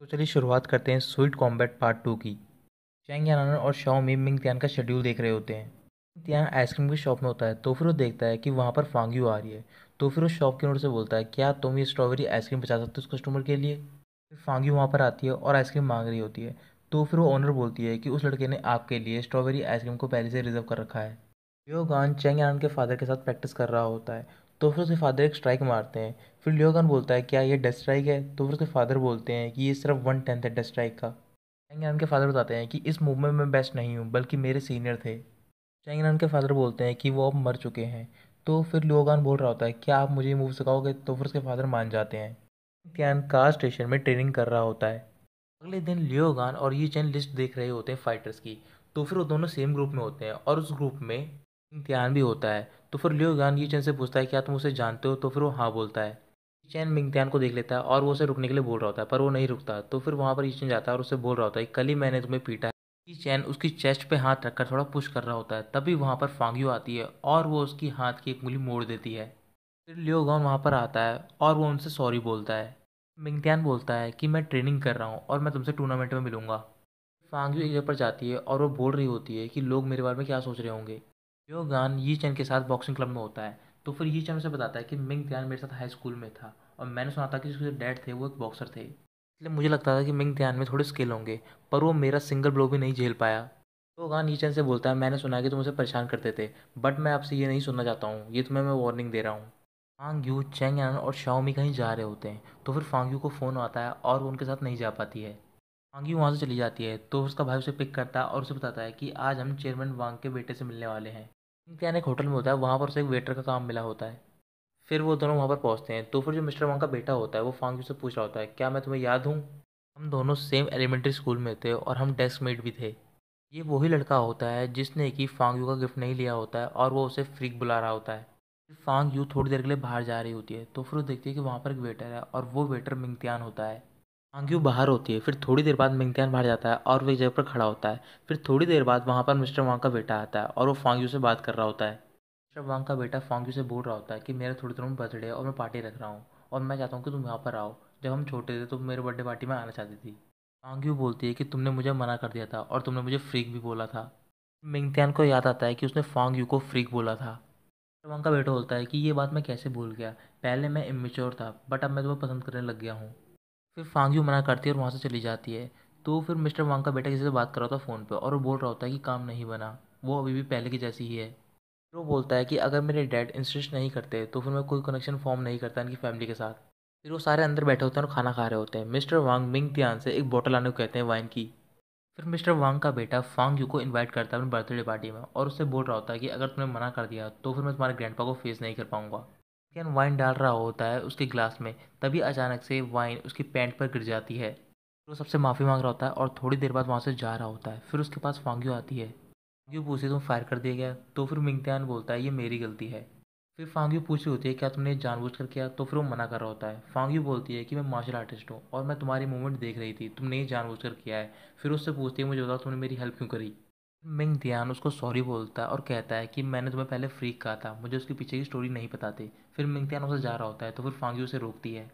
तो चलिए शुरुआत करते हैं स्वीट कॉम्बैट पार्ट टू की चैंग यानान और शाओमी मिंग त्यान का शेड्यूल देख रहे होते हैं त्यान आइसक्रीम की शॉप में होता है तो फिर वो देखता है कि वहाँ पर फांगियो आ रही है तो फिर वो शॉप की ओर से बोलता है क्या तुम ये स्ट्रॉबेरी आइसक्रीम बचा सकते हो उस कस्टमर के लिए फिर फांगियो वहाँ पर आती है और आइसक्रीम मांग रही होती है तो फिर वो ऑनर बोलती है कि उस लड़के ने आपके लिए स्ट्रॉबेरी आइसक्रीम को पहले से रिजर्व कर रखा है यो गान चेंग यान के फादर के साथ प्रैक्टिस कर रहा होता है तो फिर उसके फ़ादर एक स्ट्राइक मारते हैं फिर लियोगन बोलता है क्या ये डेथ स्ट्राइक है तो फिर उसके फादर बोलते हैं कि ये सिर्फ वन टेंथ है डेथ स्ट्राइक का चैंगरान के फादर बताते हैं कि इस मूवमेंट में बेस्ट नहीं हूँ बल्कि मेरे सीनियर थे चैंगरान के फादर बोलते हैं कि वो अब मर चुके हैं तो फिर लियोगन बोल रहा होता है क्या आप मुझे मूव सिखाओगे तो फिर उसके फादर मान जाते हैं तियान कार स्टेशन में ट्रेनिंग कर रहा होता है अगले दिन लियोगान और ये चैन लिस्ट देख रहे होते हैं फाइटर्स की तो फिर वो दोनों सेम ग्रुप में होते हैं और उस ग्रुप में इम्तिहान भी होता है तो फिर लियो गान ये चैन से पूछता है क्या तुम उसे जानते हो तो फिर वो हाँ बोलता है चैन मिंगतान को देख लेता है और वो उसे रुकने के लिए बोल रहा होता है पर वो नहीं रुकता तो फिर वहाँ पर ये चैन जाता है और उसे बोल रहा होता है कल ही मैंने तुम्हें पीटा है ये चैन उसकी चेस्ट पर हाथ रखकर थोड़ा पुश कर रहा होता है तभी वहाँ पर फांगियो आती है और वो उसकी हाथ की एक उंगली मोड़ देती है फिर लियो गान वहाँ पर आता है और वो उनसे सॉरी बोलता है मिंगतान बोलता है कि मैं ट्रेनिंग कर रहा हूँ और मैं तुमसे टूर्नामेंट में मिलूंगा फांगियो एक जगह पर जाती है और वो बोल रही होती है कि लोग मेरे बारे में क्या सोच रहे होंगे यो गान यी चैन के साथ बॉक्सिंग क्लब में होता है तो फिर यी चैन उसे बताता है कि मिंग ध्यान मेरे साथ हाई स्कूल में था और मैंने सुना था कि उसके डैड थे वो एक बॉक्सर थे इसलिए मुझे लगता था कि मिंग ध्यान में थोड़े स्किल होंगे पर वो मेरा सिंगल ब्लो भी नहीं झेल पाया तो गान यी चैन से बोलता है मैंने सुना कि तुम उसे परेशान करते थे बट मैं आपसे ये नहीं सुनना चाहता हूँ ये तुम्हें मैं वार्निंग दे रहा हूँ फांग यू चेंग यान और शाओमी कहीं जा रहे होते हैं तो फिर फांग यू को फ़ोन आता है और वो उनके साथ नहीं जा पाती है फांग यू वहाँ से चली जाती है तो उसका भाई उसे पिक करता है और उसे बताता है कि आज हम चेयरमैन वांग के बेटे से मिलने वाले हैं कैन एक होटल में होता है वहाँ पर उसे एक वेटर का काम मिला होता है फिर वो दोनों वहाँ पर पहुँचते हैं तो फिर जो मिस्टर वांग का बेटा होता है वो फांग से पूछ रहा होता है क्या मैं तुम्हें याद हूँ हम दोनों सेम एलिमेंट्री स्कूल में थे और हम डेस्क मेट भी थे ये वही लड़का होता है जिसने कि फांग यू का गिफ्ट नहीं लिया होता है और वो उसे फ्रीक बुला रहा होता है फांग यू थोड़ी देर के लिए बाहर जा रही होती है तो फिर वो देखती है कि वहाँ पर एक वेटर है और वो वेटर मिंगतियान होता है आंग्यू हाँ, बाहर होती है फिर थोड़ी देर बाद मिंगतियान बाहर जाता है और वह जगह पर खड़ा होता है फिर थोड़ी देर बाद वहाँ पर मिस्टर वांग का बेटा आता है और वो फांग्यू से बात कर रहा होता है मिस्टर वांग का बेटा फांग्यू से बोल रहा होता है कि मेरा थोड़ी देर में बर्थडे है और मैं पार्टी रख रहा हूँ और मैं चाहता हूँ कि तुम यहाँ पर आओ जब हम छोटे थे तो मेरे बर्थडे पार्टी में आना चाहती थी आंग्यू बोलती है कि तुमने मुझे मना कर दिया था और तुमने मुझे फ्रीक भी बोला था मिंगतियान को याद आता है कि उसने फांग्यू को फ्रीक बोला था मिस्टर वांग का बेटा बोलता है कि ये बात मैं कैसे भूल गया पहले मैं इमेच्योर था बट अब मैं तुम्हें पसंद करने लग गया हूँ फिर फांग यू मना करती है और वहाँ से चली जाती है तो फिर मिस्टर वांग का बेटा किसी से बात कर रहा था फ़ोन पर और वो बोल रहा होता है कि काम नहीं बना वो अभी भी पहले की जैसी ही है फिर वो बोलता है कि अगर मेरे डैड इंसिस्ट नहीं करते तो फिर मैं कोई कनेक्शन फॉर्म नहीं करता इनकी फैमिली के साथ फिर वो सारे अंदर बैठे होते हैं और खाना खा रहे होते हैं मिस्टर वांग मिंग तियान से एक बोतल आने को कहते हैं वाइन की फिर मिस्टर वांग का बेटा फांग यू को इनवाइट करता है अपनी बर्थडे पार्टी में और उससे बोल रहा होता है कि अगर तुमने मना कर दिया तो फिर मैं तुम्हारे ग्रैंडपा को फेस नहीं कर पाऊंगा कैन वाइन डाल रहा होता है उसके ग्लास में तभी अचानक से वाइन उसकी पैंट पर गिर जाती है फिर वो सबसे माफ़ी मांग रहा होता है और थोड़ी देर बाद वहाँ से जा रहा होता है फिर उसके पास फांग्यू आती है फांग्यू पूछे तुम फायर कर दिया गया तो फिर मिंगत्यान बोलता है ये मेरी गलती है फिर फांग्यू पूछ रही होती है क्या तुमने जानबूझ कर किया तो फिर वो मना कर रहा होता है फांग्यू बोलती है कि मैं मार्शल आर्टिस्ट हूँ और मैं तुम्हारी मूवमेंट देख रही थी तुमने ये जानबूझ कर किया है फिर उससे पूछती है मुझे बताओ तुमने मेरी हेल्प क्यों करी मिंग दियान उसको सॉरी बोलता है और कहता है कि मैंने तुम्हें पहले फ्रीक कहा था मुझे उसके पीछे की स्टोरी नहीं पता थी फिर मिंग दियान उसे जा रहा होता है तो फिर फांगी उसे रोकती है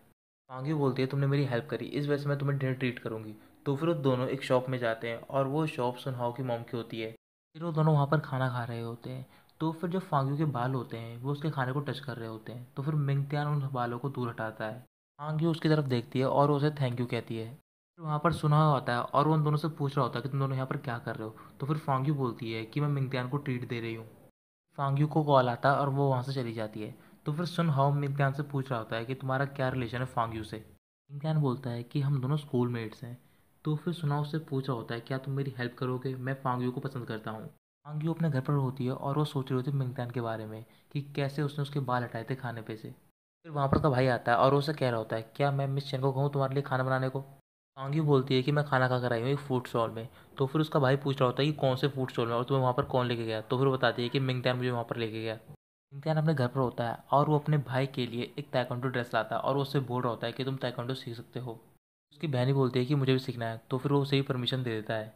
फांगी बोलती है तुमने मेरी हेल्प करी इस वजह से मैं तुम्हें डिनर ट्रीट करूँगी तो फिर वो दोनों एक शॉप में जाते हैं और वो शॉप सुनहाओ की मोम की होती है फिर वो दोनों वहाँ पर खाना खा रहे होते हैं तो फिर जो फांगियों के बाल होते हैं वो उसके खाने को टच कर रहे होते हैं तो फिर मिंगतियान उन बालों को दूर हटाता है फांगियों उसकी तरफ देखती है और उसे थैंक यू कहती है वहाँ पर सुना होता है और वो उन दोनों से पूछ रहा होता है कि तुम दोनों यहाँ पर क्या कर रहे हो तो फिर फांग्यू बोलती है कि मैं मिंगत्यान को ट्रीट दे रही हूँ फांग्यू को कॉल आता है और वो वहाँ से चली जाती है तो फिर सुन हाउ मिंगत्यान से पूछ रहा होता है कि तुम्हारा क्या रिलेशन है फांग्यू से मिंगत्यान बोलता है कि हम दोनों स्कूल मेट्स हैं तो फिर सुना उससे पूछ रहा होता है क्या तुम मेरी हेल्प करोगे मैं फांग्यू को पसंद करता हूँ फांग्यू अपने घर पर होती है और वो सोच रही होती है मिंगत्यान के बारे में कि कैसे उसने उसके बाल हटाए थे खाने पे से फिर वहाँ पर उसका भाई आता है और उसे कह रहा होता है क्या मैं मिस चेन को कहूँ तुम्हारे लिए खाना बनाने को कांगी बोलती है कि मैं खाना खा कर आई हूँ एक फूड स्टॉल में तो फिर उसका भाई पूछ रहा होता है कि कौन से फूड स्टॉल में और तुम्हें वहाँ पर कौन लेके गया तो फिर बताती है कि मिंगटैन मुझे वहाँ पर लेके गया मिंगटैन अपने घर पर होता है और वो अपने भाई के लिए एक ताइकोंडो ड्रेस लाता है और वो उससे बोल रहा होता है कि तुम ताइकोंडो सीख सकते हो उसकी बहन ही बोलती है कि मुझे भी सीखना है तो फिर वो उसे ही परमिशन दे देता है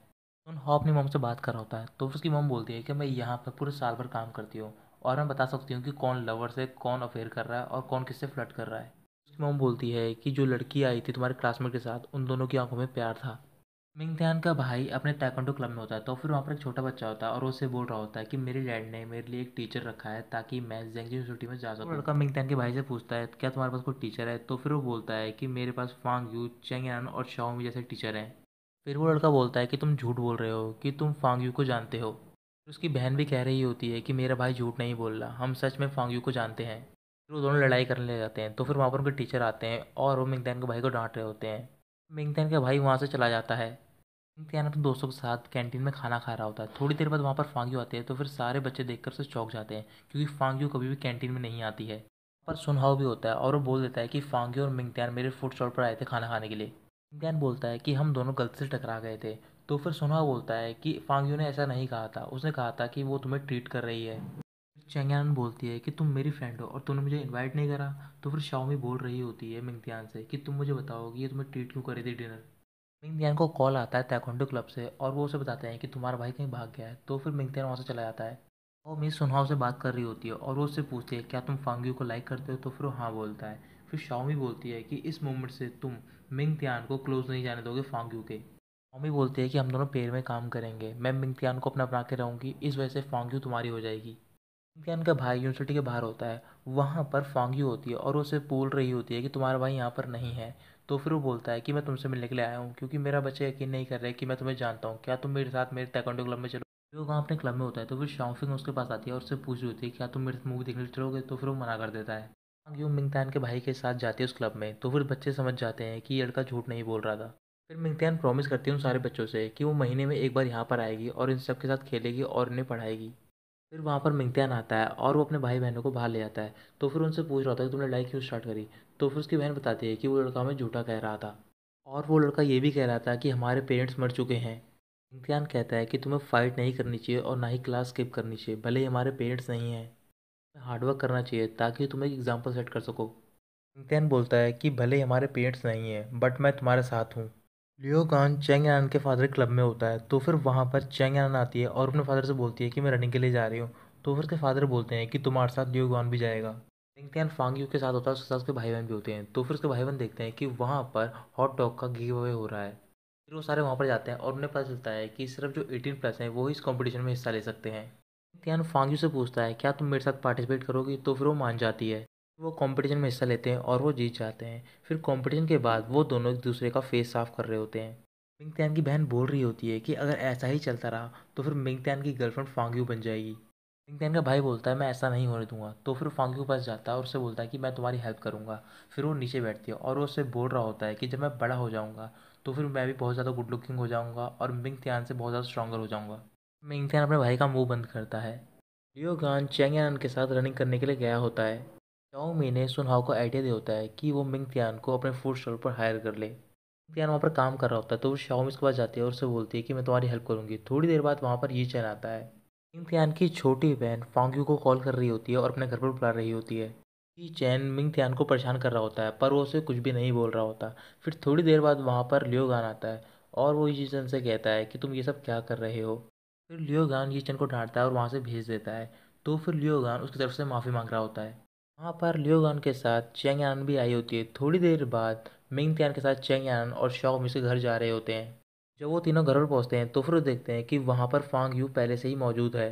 तो उन हॉ अपनी मम से बात कर रहा होता है तो फिर उसकी मम बोलती है कि मैं यहाँ पर पूरे साल भर काम करती हूँ और मैं बता सकती हूँ कि कौन लवर से कौन अफेयर कर रहा है और कौन किससे फ्लट कर रहा है मोम बोलती है कि जो लड़की आई थी तुम्हारे क्लासमेट के साथ उन दोनों की आंखों में प्यार था मिंग ध्यान का भाई अपने टैकोंडो क्लब में होता है तो फिर वहाँ पर एक छोटा बच्चा होता है और उसे बोल रहा होता है कि मेरे डैड ने मेरे लिए एक टीचर रखा है ताकि मैं जेंगी यूनिवर्सिटी में जा सकूँ लड़का मिंग ध्यान के भाई से पूछता है क्या तुम्हारे पास कोई टीचर है तो फिर वो बोलता है कि मेरे पास फांग यू चेंग यान और शाओमी जैसे टीचर हैं फिर वो लड़का बोलता है कि तुम झूठ बोल रहे हो कि तुम फांग यू को जानते हो उसकी बहन भी कह रही होती है कि मेरा भाई झूठ नहीं बोल रहा हम सच में फांग यू को जानते हैं फिर वो दोनों लड़ाई करने जाते हैं तो फिर वहाँ पर उनके टीचर आते हैं और वो मिंगतैन के भाई को डांट रहे होते हैं मिंगतैन का भाई वहाँ से चला जाता है मिंगतैन अपने दोस्तों के साथ कैंटीन में खाना खा रहा होता है थोड़ी देर बाद वहाँ पर फांगियो आते हैं तो फिर सारे बच्चे देख कर उसे चौक जाते हैं क्योंकि फांगियो कभी भी कैंटीन में नहीं आती है पर सुनहाव भी होता है और वो बोल देता है कि फांगियो और मिंगतैन मेरे फूड स्टॉल पर आए थे खाना खाने के लिए मिंगतैन बोलता है कि हम दोनों गलती से टकरा गए थे तो फिर सुनहाव बोलता है कि फांगियो ने ऐसा नहीं कहा था उसने कहा था कि वो तुम्हें ट्रीट कर रही है चैंगयान बोलती है कि तुम मेरी फ्रेंड हो और तुमने मुझे इनवाइट नहीं करा तो फिर शाओमी बोल रही होती है मिंगतियान से कि तुम मुझे बताओ कि ये तुम्हें ट्रीट क्यों करी थी डिनर मिंगतियान को कॉल आता है तैकोंडो क्लब से और वो उसे बताते हैं कि तुम्हारा भाई कहीं भाग गया है तो फिर मिंगतियान वहाँ से चला जाता है और मिस सुनहाओ से बात कर रही होती है और वो उससे पूछती है क्या तुम फांगियो को लाइक करते हो तो फिर वो हाँ बोलता है फिर शाओमी बोलती है कि इस मोमेंट से तुम मिंगतियान को क्लोज नहीं जाने दोगे फांगियो के शाओमी बोलती है कि हम दोनों पेड़ में काम करेंगे मैं तियान को अपना बना के रहूँगी इस वजह से फांग्यू तुम्हारी हो जाएगी कैन का भाई यूनिवर्सिटी के बाहर होता है वहाँ पर फांगी होती है और उसे बोल रही होती है कि तुम्हारा भाई यहाँ पर नहीं है तो फिर वो बोलता है कि मैं तुमसे मिलने के लिए आया हूँ क्योंकि मेरा बच्चा यकीन नहीं कर रहा है कि मैं तुम्हें जानता हूँ क्या तुम मेरे साथ मेरे तैकंडो क्लब में चलो जो वहाँ अपने क्लब में होता है तो फिर शॉफिंग उसके पास आती है और उससे पूछ रही होती है क्या तुम मेरे मूवी देखने चलोगे तो फिर वो मना कर देता है फांगी मिंगतान के भाई के साथ जाती है उस क्लब में तो फिर बच्चे समझ जाते हैं कि लड़का झूठ नहीं बोल रहा था फिर मिंगतान प्रॉमिस करती है उन सारे बच्चों से कि वो महीने में एक बार यहाँ पर आएगी और इन सब के साथ खेलेगी और इन्हें पढ़ाएगी फिर वहाँ पर मिंगतियान आता है और वो अपने भाई बहनों को बाहर ले जाता है तो फिर उनसे पूछ रहा होता है कि तुमने लड़ाई क्यों स्टार्ट करी तो फिर उसकी बहन बताती है कि वो लड़का हमें झूठा कह रहा था और वो लड़का ये भी कह रहा था कि हमारे पेरेंट्स मर चुके हैं इम्तिहान कहता है कि तुम्हें फ़ाइट नहीं करनी चाहिए और ना ही क्लास स्किप करनी चाहिए भले ही हमारे पेरेंट्स नहीं हैं तुम्हें हार्डवर्क करना चाहिए ताकि तुम एक एग्ज़ाम्पल सेट कर सको इम्तिहान बोलता है कि भले ही हमारे पेरेंट्स नहीं हैं बट मैं तुम्हारे साथ हूँ लियो कान चेंग यान के फादर क्लब में होता है तो फिर वहाँ पर चेंग यान आती है और अपने फादर से बोलती है कि मैं रनिंग के लिए जा रही हूँ तो फिर उसके फादर बोलते हैं कि तुम्हारे साथ लियो कान भी जाएगा चेंग त्यान फांग यू के साथ होता है उसके साथ उसके भाई बहन भी होते हैं तो फिर उसके भाई बहन देखते हैं कि वहाँ पर हॉट डॉग का गिव अवे हो रहा है फिर वो सारे वहाँ पर जाते हैं और उन्हें पता चलता है कि सिर्फ जो एटीन प्लस हैं वो इस कॉम्पिटिशन में हिस्सा ले सकते हैं त्यान फांग यू से पूछता है क्या तुम मेरे साथ पार्टिसिपेट करोगी तो फिर वो मान जाती है वो कंपटीशन में हिस्सा लेते हैं और वो जीत जाते हैं फिर कंपटीशन के बाद वो दोनों एक दूसरे का फेस साफ कर रहे होते हैं तैन की बहन बोल रही होती है कि अगर ऐसा ही चलता रहा तो फिर तैन की गर्लफ्रेंड फांग्यू बन जाएगी तैन का भाई बोलता है मैं ऐसा नहीं होने दूंगा तो फिर फांग्यू पास जाता है और उससे बोलता है कि मैं तुम्हारी हेल्प करूंगा फिर वो नीचे बैठती है और वो उससे बोल रहा होता है कि जब मैं बड़ा हो जाऊंगा तो फिर मैं भी बहुत ज़्यादा गुड लुकिंग हो जाऊंगा और तैन से बहुत ज़्यादा स्ट्रॉगर हो जाऊंगा तैन अपने भाई का मुंह बंद करता है लियो गान चेंगयान के साथ रनिंग करने के लिए गया होता है चाउ मी ने सुनहाओ को आइडिया दिया होता है कि वो मिंग तियान को अपने फूड स्टॉल पर हायर कर ले तियान वहाँ पर काम कर रहा होता है तो वो मी इसके पास जाती है और उसे बोलती है कि मैं तुम्हारी हेल्प करूँगी थोड़ी देर बाद वहाँ पर ये चैन आता है मिंग तियान की छोटी बहन फांग्यू को कॉल कर रही होती है और अपने घर पर बुला रही होती है ये चैन मिंग तियान को परेशान कर रहा होता है पर वो उसे कुछ भी नहीं बोल रहा होता फिर थोड़ी देर बाद वहाँ पर लियो गान आता है और वो ये चैन से कहता है कि तुम ये सब क्या कर रहे हो फिर लियो गान ये चैन को डांटता है और वहाँ से भेज देता है तो फिर लियो गान उसकी तरफ से माफ़ी मांग रहा होता है वहाँ पर लियोगान के साथ चैंगयान भी आई होती है थोड़ी देर बाद मिंग त्यान के साथ चैंगयान और शॉक उसके घर जा रहे होते हैं जब वो तीनों घर पर पहुँचते हैं तो फिर देखते हैं कि वहाँ पर फांग यू पहले से ही मौजूद है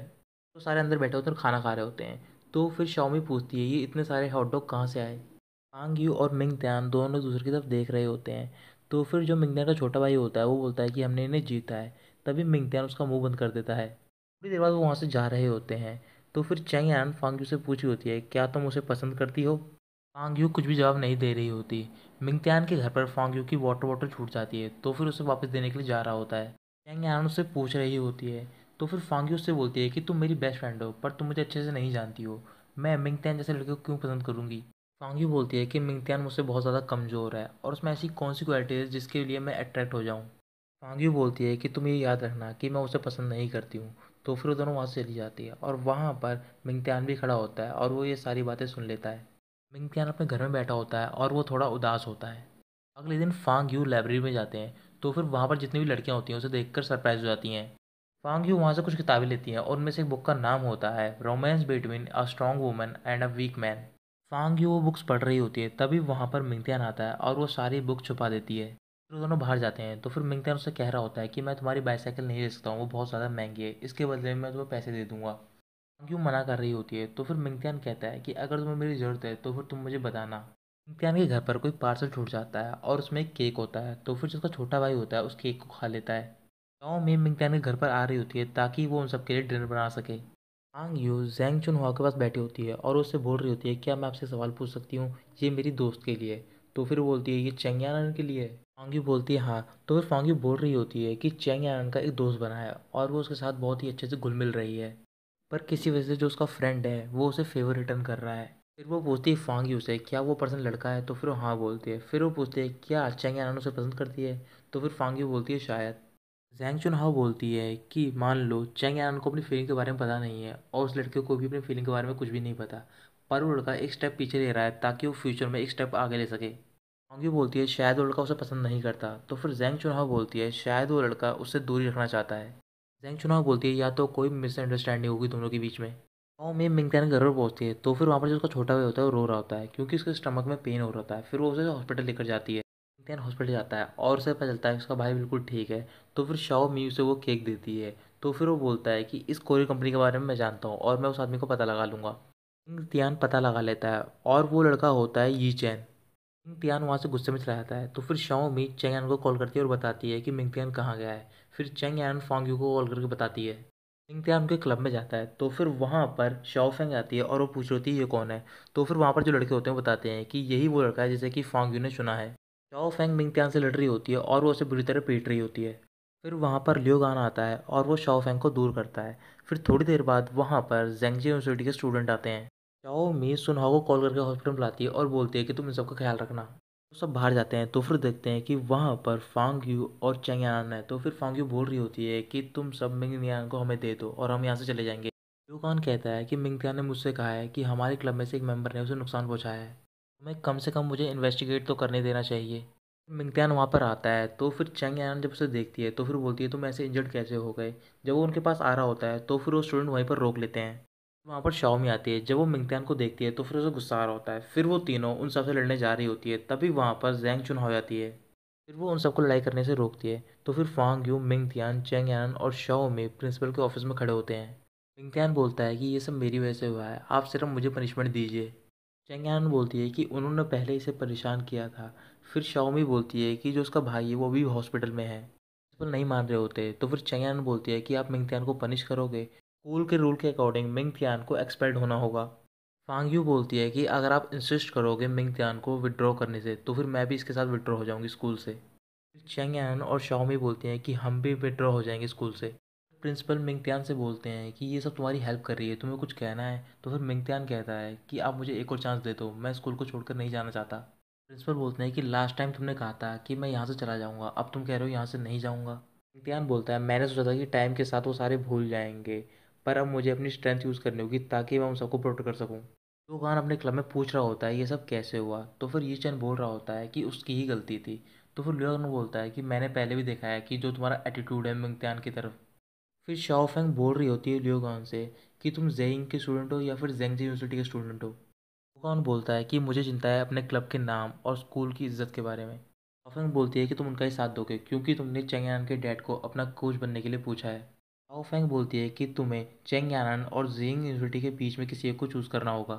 तो सारे अंदर बैठे होते हैं और खाना खा रहे होते हैं तो फिर शॉमी पूछती है ये इतने सारे हॉट डॉग कहाँ से आए फांग यू और मिंग त्यान दोनों दूसरे की तरफ देख रहे होते हैं तो फिर जो मिंग त्यान का छोटा भाई होता है वो बोलता है कि हमने इन्हें जीता है तभी मिंग त्यान उसका मुँह बंद कर देता है थोड़ी देर बाद वो वहाँ से जा रहे होते हैं तो फिर चैंग यान फांग से पूछी होती है क्या तुम उसे पसंद करती हो फांग यू कुछ भी जवाब नहीं दे रही होती मिंगत्यान के घर पर फांग यू की वाटर वाटर छूट जाती है तो फिर उसे वापस देने के लिए जा रहा होता है चैंग यान उससे पूछ रही होती है तो फिर फांग उससे बोलती है कि तुम मेरी बेस्ट फ्रेंड हो पर तुम मुझे अच्छे से नहीं जानती हो मैं मिंगत्यान जैसे लड़के को क्यों पसंद करूँगी फांग बोलती है कि मिंगत्यान मुझसे बहुत ज़्यादा कमज़ोर है और उसमें ऐसी कौन सी क्वालिटी है जिसके लिए मैं अट्रैक्ट हो जाऊँ फांग बोलती है कि तुम ये याद रखना कि मैं उसे पसंद नहीं करती हूँ तो फिर वो दोनों वहाँ से चली जाती है और वहाँ पर मिंगत्यान भी खड़ा होता है और वो ये सारी बातें सुन लेता है मिंगत्यान अपने घर में बैठा होता है और वो थोड़ा उदास होता है अगले दिन फांग यू लाइब्रेरी में जाते हैं तो फिर वहाँ पर जितनी भी लड़कियाँ होती हैं उसे देख सरप्राइज हो जाती हैं फांग यू वहाँ से कुछ किताबें लेती हैं और उनमें से एक बुक का नाम होता है romance between a strong woman and a weak man Fang Yu वो बुक्स पढ़ रही होती है तभी वहाँ पर मिंगतियान आता है और वो सारी बुक छुपा देती है फिर तो दोनों बाहर जाते हैं तो फिर मिंगतान उससे कह रहा होता है कि मैं तुम्हारी बाईसाइकिल नहीं ले सकता हूँ वो बहुत ज़्यादा महंगी है इसके बदले में मैं तुम्हें पैसे दे दूँगा क्यों मना कर रही होती है तो फिर मिंगतान कहता है कि अगर तुम्हें मेरी ज़रूरत है तो फिर तुम मुझे बताना मिंगतान के घर पर कोई पार्सल छूट जाता है और उसमें एक केक होता है तो फिर जिसका छोटा भाई होता है उस केक को खा लेता है गाँव में मिंगतान के घर पर आ रही होती है ताकि वो उन सबके लिए डिनर बना सके आंग यू जैंग चुन हुआ के पास बैठी होती है और उससे बोल रही होती है क्या मैं आपसे सवाल पूछ सकती हूँ ये मेरी दोस्त के लिए तो फिर बोलती है ये चंगयान के लिए फांगी बोलती है हाँ तो फिर फांगी बोल रही होती है कि चेंग यान का एक दोस्त बना है और वो उसके साथ बहुत ही अच्छे से घुल मिल रही है पर किसी वजह से जो उसका फ्रेंड है वो उसे फेवर रिटर्न कर रहा है फिर वो पूछती है फांगी उसे क्या वो पर्सन लड़का है तो फिर वो हाँ बोलती है फिर वो पूछती है क्या चेंग यान उसे पसंद करती है तो फिर फांगी बोलती है शायद जैंग चुन हाओ बोलती है कि मान लो चेंग यान को अपनी फीलिंग के बारे में पता नहीं है और उस लड़के को भी अपनी फीलिंग के बारे में कुछ भी नहीं पता पर वो लड़का एक स्टेप पीछे ले रहा है ताकि वो फ्यूचर में एक स्टेप आगे ले सके ओंगी बोलती है शायद वो लड़का उसे पसंद नहीं करता तो फिर जैंग चुनाव बोलती है शायद वो लड़का उससे दूरी रखना चाहता है जैंग चुनाव बोलती है या तो कोई मिसअंडरस्टैंडिंग होगी दोनों के बीच में गाँव में मिंगतैन घर पर पहुँचती है तो फिर वहाँ पर जो उसका छोटा भाई होता है वो रो रहा होता है क्योंकि उसके स्टमक में पेन हो रहा है फिर वो उसे हॉस्पिटल लेकर जाती है मिंगतैन हॉस्पिटल जाता है और उसे पता चलता है उसका भाई बिल्कुल ठीक है तो फिर शाओ मी उसे वो केक देती है तो फिर वो बोलता है कि इस कोरियर कंपनी के बारे में मैं जानता हूँ और मैं उस आदमी को पता लगा लूँगा मिंगतियान पता लगा लेता है और वो लड़का होता है यी चैन मिंगतियान वहाँ से गुस्से में चला जाता है तो फिर शाओ मी चेंग यान को कॉल करती है और बताती है कि मिंगतियान कहाँ गया है फिर चेंग यान फोंग को कॉल करके बताती है मिंगतियान उनके क्लब में जाता है तो फिर वहाँ पर शाओ फेंग आती है और वो पूछ रही है ये कौन है तो फिर वहाँ पर जो लड़के होते हैं बताते हैं कि यही वो लड़का है जैसे कि फोंग ने चुना है शाओ फेंग मिंगतियान से लड़ रही होती है और वो उसे बुरी तरह पीट रही होती है फिर वहाँ पर लियो गान आता है और वो शाओ फेंग को दूर करता है फिर थोड़ी देर बाद वहाँ पर जेंगजी यूनिवर्सिटी के स्टूडेंट आते हैं मी सुनहा को कॉल करके हॉस्पिटल में बुलाती है और बोलती है कि तुम इन सबका ख्याल रखना तो सब बाहर जाते हैं तो फिर देखते हैं कि वहाँ पर फांग यू और चंग यान है तो फिर फांग यू बोल रही होती है कि तुम सब मिंग यान को हमें दे दो और हम यहाँ से चले जाएंगे यू कान कहता है कि मिंग ने मुझसे कहा है कि हमारे क्लब में से एक मेंबर ने उसे नुकसान पहुँचाया है तुम्हें कम से कम मुझे इन्वेस्टिगेट तो करने देना चाहिए मिंगतियान वहाँ पर आता है तो फिर चंग यान जब उसे देखती है तो फिर बोलती है तुम ऐसे इंजर्ड कैसे हो गए जब वो उनके पास आ रहा होता है तो फिर वो स्टूडेंट वहीं पर रोक लेते हैं वहाँ पर शाओमी आती है जब वो मिंगतान को देखती है तो फिर उसे गुस्सा आ रहा होता है फिर वो तीनों उन सबसे लड़ने जा रही होती है तभी वहाँ पर जैंग चुन हो जाती है फिर वो उन सबको लड़ाई करने से रोकती है तो फिर फांग यू मिंगतियान चेंग यान और शाओमी प्रिंसिपल के ऑफिस में खड़े होते हैं मिंगतियान बोलता है कि ये सब मेरी वजह से हुआ है आप सिर्फ मुझे पनिशमेंट दीजिए चेंग यान बोलती है कि उन्होंने पहले इसे परेशान किया था फिर शाओमी बोलती है कि जो उसका भाई है वो अभी हॉस्पिटल में है प्रिंसिपल नहीं मान रहे होते तो फिर चेंग यान बोलती है कि आप मिंगतियान को पनिश करोगे स्कूल के रूल के अकॉर्डिंग मिंग थियान को एक्सपेल्ड होना होगा फांग यू बोलती है कि अगर आप इंसिस्ट करोगे मिंग थियान को विड्रॉ करने से तो फिर मैं भी इसके साथ विड्रॉ हो जाऊंगी स्कूल से चेंग एन और शाओमी बोलती हैं कि हम भी विड्रॉ हो जाएंगे स्कूल से प्रिंसिपल मिंगतियान से बोलते हैं कि ये सब तुम्हारी हेल्प कर रही है तुम्हें कुछ कहना है तो फिर मिंगतियान कहता है कि आप मुझे एक और चांस दे दो मैं स्कूल को छोड़कर नहीं जाना चाहता प्रिंसिपल बोलते हैं कि लास्ट टाइम तुमने कहा था कि मैं यहाँ से चला जाऊँगा अब तुम कह रहे हो यहाँ से नहीं जाऊँगा मिंगतियान बोलता है मैंने सोचा था कि टाइम के साथ वो सारे भूल जाएंगे पर अब मुझे अपनी स्ट्रेंथ यूज़ करनी होगी ताकि मैं उन सबको प्रोटेक्ट कर सकूँ तो खान अपने क्लब में पूछ रहा होता है ये सब कैसे हुआ तो फिर ये चैन बोल रहा होता है कि उसकी ही गलती थी तो फिर लियोन बोलता है कि मैंने पहले भी देखा है कि जो तुम्हारा एटीट्यूड है मिंगत्यान की तरफ फिर फेंग बोल रही होती है लियोगान से कि तुम जेंग के स्टूडेंट हो या फिर जेंगजी यूनिवर्सिटी के स्टूडेंट हो लियोगान बोलता है कि मुझे चिंता है अपने क्लब के नाम और स्कूल की इज्जत के बारे में शाओफेंग बोलती है कि तुम उनका ही साथ दोगे क्योंकि तुमने चेंगयान के डैड को अपना कोच बनने के लिए पूछा है हाउ फेंग बोलती है कि तुम्हें चेंग यानन और जिंग यूनिवर्सिटी के बीच में किसी एक को चूज़ करना होगा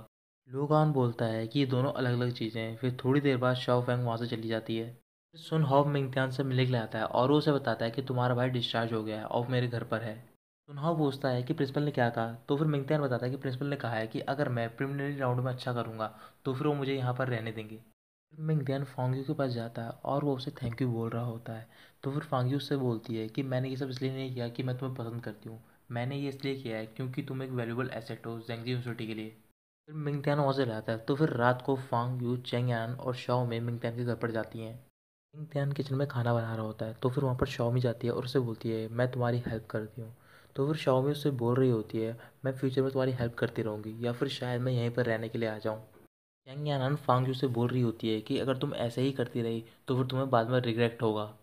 लोगान बोलता है कि ये दोनों अलग अलग चीज़ें हैं फिर थोड़ी देर बाद शाओ फेंग वहाँ से चली जाती है फिर सुन हॉब मिंगतियान से मिलने के लिए आता है और उसे बताता है कि तुम्हारा भाई डिस्चार्ज हो गया है और मेरे घर पर है सुन हॉब पूछता है कि प्रिंसिपल ने क्या कहा तो फिर मिंगतियान बताता है कि प्रिंसिपल ने कहा है कि अगर मैं प्रिमिनरी राउंड में अच्छा करूँगा तो फिर वो मुझे यहाँ पर रहने देंगे फिर मिंगतियान फोंगयू के पास जाता है और वो उसे थैंक यू बोल रहा होता है तो फिर फांगी उससे बोलती है कि मैंने ये सब इसलिए नहीं किया कि मैं तुम्हें पसंद करती हूँ मैंने ये इसलिए किया है क्योंकि तुम एक वैल्यूबल एसेट हो जेंगजी यूनिवर्सिटी के लिए फिर मिंगतान वहाँ से रहता है तो फिर रात को फांग यू चेंग यान और शाओ में मिंगतान के घर पर जाती हैं मिंगतान किचन में खाना बना रहा होता है तो फिर वहाँ पर में जाती है और उसे बोलती है मैं तुम्हारी हेल्प करती हूँ तो फिर में उससे बोल रही होती है मैं फ्यूचर में तुम्हारी हेल्प करती रहूँगी या फिर शायद मैं यहीं पर रहने के लिए आ जाऊँ चेंग यान फांग यू से बोल रही होती है कि अगर तुम ऐसे ही करती रही तो फिर तुम्हें बाद में रिग्रेट होगा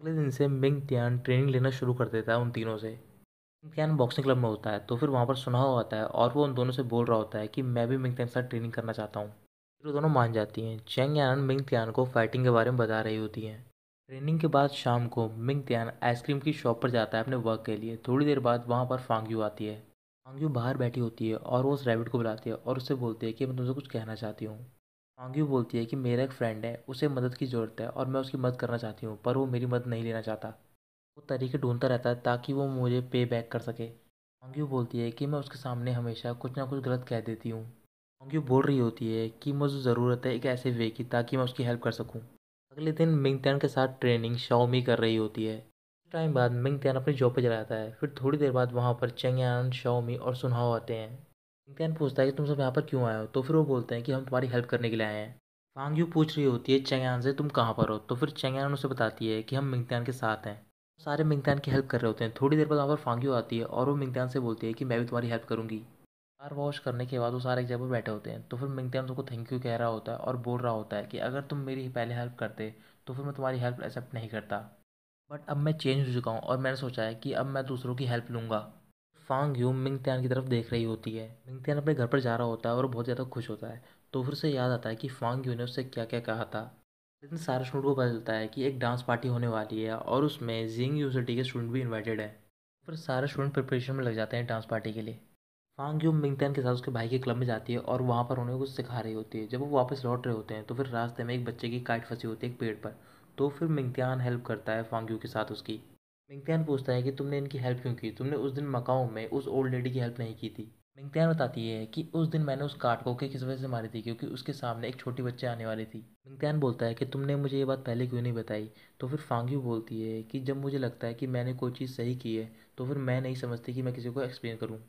अगले दिन से मिंग त्यान ट्रेनिंग लेना शुरू कर देता है उन तीनों से मिंग तियान बॉक्सिंग क्लब में होता है तो फिर वहाँ पर सुनाव आता है और वो उन दोनों से बोल रहा होता है कि मैं भी मिंग तियान के साथ ट्रेनिंग करना चाहता हूँ फिर वो दोनों मान जाती हैं चेंग यान मिंग तियान को फाइटिंग के बारे में बता रही होती हैं ट्रेनिंग के बाद शाम को मिंग तियान आइसक्रीम की शॉप पर जाता है अपने वर्क के लिए थोड़ी देर बाद वहाँ पर फांगयू आती है फांगयू बाहर बैठी होती है और वो उस रैबिट को बुलाती है और उससे बोलती है कि मैं तुमसे कुछ कहना चाहती हूँ कांग्यू बोलती है कि मेरा एक फ्रेंड है उसे मदद की ज़रूरत है और मैं उसकी मदद करना चाहती हूँ पर वो मेरी मदद नहीं लेना चाहता वो तरीके ढूंढता रहता है ताकि वो मुझे पे बैक कर सके कांग्यू बोलती है कि मैं उसके सामने हमेशा कुछ ना कुछ गलत कह देती हूँ कांग्यू बोल रही होती है कि मुझे ज़रूरत है एक ऐसे वे की ताकि मैं उसकी हेल्प कर सकूँ अगले दिन मिंग तैन के साथ ट्रेनिंग शाओमी कर रही होती है कुछ टाइम बाद मिंग तैन अपनी जॉब पर चला जाता है फिर थोड़ी देर बाद वहाँ पर चेंगयान शाओमी और सुनहाओ आते हैं चिंपैन पूछता है कि तुम सब यहाँ पर क्यों आए हो तो फिर वो बोलते हैं कि हम तुम्हारी हेल्प करने के लिए आए हैं फांग यू पूछ रही होती है चेंगयान से तुम कहाँ पर हो तो फिर चेंगयान उसे बताती है कि हम मिंगतान के साथ हैं सारे मिंगतान की हेल्प कर रहे होते हैं थोड़ी देर बाद वहाँ पर फांगियो आती है और वो मिंगतान से बोलती है कि मैं भी तुम्हारी हेल्प करूँगी कार वॉश करने के बाद वो सारे एक जगह पर बैठे होते हैं तो फिर मिंगतान उनको थैंक यू कह रहा होता है और बोल रहा होता है कि अगर तुम मेरी पहले हेल्प करते तो फिर मैं तुम्हारी हेल्प एक्सेप्ट नहीं करता बट अब मैं चेंज हो चुका हूँ और मैंने सोचा है कि अब मैं दूसरों की हेल्प लूँगा फांग यूम तैन की तरफ देख रही होती है तैन अपने घर पर जा रहा होता है और बहुत ज़्यादा खुश होता है तो फिर उसे याद आता है कि फांग यू ने उससे क्या क्या कहा था लेकिन सारे स्टूडेंट को पता चलता है कि एक डांस पार्टी होने वाली है और उसमें जिंग यूनिवर्सिटी के स्टूडेंट भी इन्वाइटेड हैं फिर सारे स्टूडेंट प्रिपरेशन में लग जाते हैं डांस पार्टी के लिए फांग यू तैन के साथ उसके भाई के क्लब में जाती है और वहाँ पर उन्हें कुछ सिखा रही होती है जब वो वापस लौट रहे होते हैं तो फिर रास्ते में एक बच्चे की काइट फंसी होती है एक पेड़ पर तो फिर तैन हेल्प करता है फांग यू के साथ उसकी मिंगतियान पूछता है कि तुमने इनकी हेल्प क्यों की तुमने उस दिन मकाओ में उस ओल्ड लेडी की हेल्प नहीं की थी मिंगतियान बताती है कि उस दिन मैंने उस काट को किस वजह से मारी थी क्योंकि उसके सामने एक छोटी बच्चे आने वाली थी मिंगतियान बोलता है कि तुमने मुझे ये बात पहले क्यों नहीं बताई तो फिर फांग्यू बोलती है कि जब मुझे लगता है कि मैंने कोई चीज़ सही की है तो फिर मैं नहीं समझती कि मैं किसी को एक्सप्लेन करूँ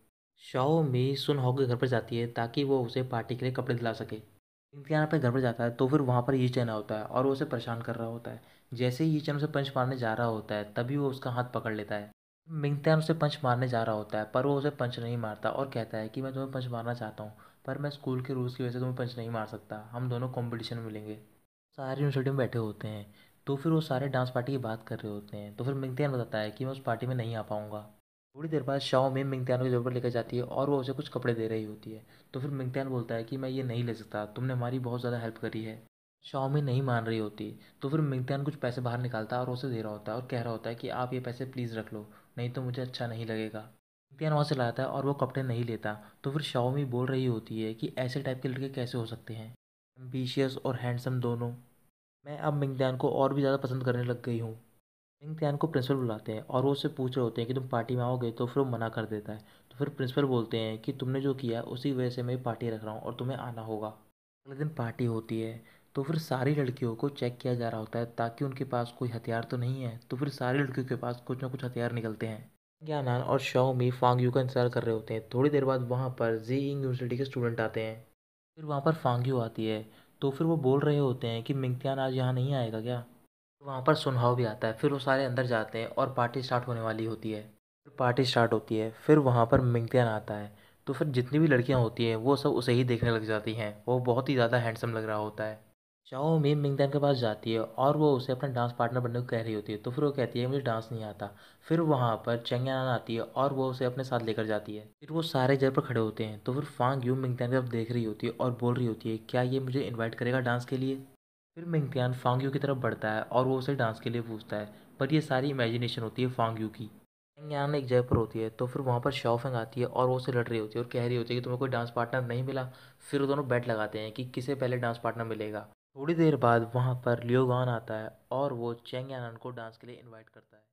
शाओ मी सुन हो के घर पर जाती है ताकि वो उसे पार्टी के लिए कपड़े दिला सके मिंगतियान अपने घर पर जाता है तो फिर वहाँ पर ये चैना होता है और वो उसे परेशान कर रहा होता है जैसे ही ईचन उसे पंच मारने जा रहा होता है तभी वो उसका हाथ पकड़ लेता है मिंगतान उसे पंच मारने जा रहा होता है पर वो उसे पंच नहीं मारता और कहता है कि मैं तुम्हें पंच मारना चाहता हूँ पर मैं स्कूल के रूल्स की वजह से तुम्हें पंच नहीं मार सकता हम दोनों कॉम्पिटिशन मिलेंगे सारे यूनिवर्सिटी में बैठे होते हैं तो फिर वो सारे डांस पार्टी की बात कर रहे होते हैं तो फिर मिंगतान बताता है कि मैं उस पार्टी में नहीं आ पाऊँगा थोड़ी देर बाद शाओ में मिंगतान को जबरदस्त लेकर जाती है और वो उसे कुछ कपड़े दे रही होती है तो फिर मिंगतान बोलता है कि मैं ये नहीं ले सकता तुमने हमारी बहुत ज़्यादा हेल्प करी है सौम्य नहीं मान रही होती तो फिर मिंगतान कुछ पैसे बाहर निकालता है और उसे दे रहा होता है और कह रहा होता है कि आप ये पैसे प्लीज़ रख लो नहीं तो मुझे अच्छा नहीं लगेगा मिंगतान वहाँ से लाता है और वो कपड़े नहीं लेता तो फिर शौमी बोल रही होती है कि ऐसे टाइप के लड़के कैसे हो सकते हैं एम्बिशियस और हैंडसम दोनों मैं अब मिंगतान को और भी ज़्यादा पसंद करने लग गई हूँ मिंगतान को प्रिंसिपल बुलाते हैं और वो उससे पूछ रहे होते हैं कि तुम पार्टी में आओगे तो फिर वो मना कर देता है तो फिर प्रिंसिपल बोलते हैं कि तुमने जो किया उसी वजह से मैं पार्टी रख रहा हूँ और तुम्हें आना होगा अगले दिन पार्टी होती है तो फिर सारी लड़कियों को चेक किया जा रहा होता है ताकि उनके पास कोई हथियार तो नहीं है तो फिर सारी लड़कियों के पास कुछ ना कुछ हथियार निकलते हैं ज्ञानान और शाओमी फांगयू का इंतजार कर रहे होते हैं थोड़ी देर बाद वहाँ पर जी इंग यूनिवर्सिटी के स्टूडेंट आते हैं फिर वहाँ पर फांगयू आती है तो फिर वो बोल रहे होते हैं कि मिंगतियान आज यहाँ नहीं आएगा क्या वहाँ पर सुनहाव भी आता है फिर वो सारे अंदर जाते हैं और पार्टी स्टार्ट होने वाली होती है फिर पार्टी स्टार्ट होती है फिर वहाँ पर मिंगतियान आता है तो फिर जितनी भी लड़कियाँ होती हैं वो सब उसे ही देखने लग जाती हैं वो बहुत ही ज़्यादा हैंडसम लग रहा होता है शाओ मीम मिंगदन के पास जाती है और वो उसे अपना डांस पार्टनर बनने को कह रही होती है तो फिर वो कहती है मुझे डांस नहीं आता फिर वहाँ पर चंगयान आती है और वो उसे अपने साथ लेकर जाती है फिर वो सारे जगह पर खड़े होते हैं तो फिर फांग यू मिंगदन की तरफ देख रही होती है और बोल रही होती है क्या ये मुझे इन्वाइट करेगा डांस के लिए फिर मिंगतियान फांग यू की तरफ बढ़ता है और वो उसे डांस के लिए पूछता है पर यह सारी इमेजिनेशन होती है फांग यू की चंगयान एक जगह पर होती है तो फिर वहाँ पर शौफेंग आती है और वो उसे लड़ रही होती है और कह रही होती है कि तुम्हें कोई डांस पार्टनर नहीं मिला फिर दोनों बैट लगाते हैं कि किसे पहले डांस पार्टनर मिलेगा थोड़ी देर बाद वहाँ पर लियोगान आता है और वो चेंग यानान को डांस के लिए इनवाइट करता है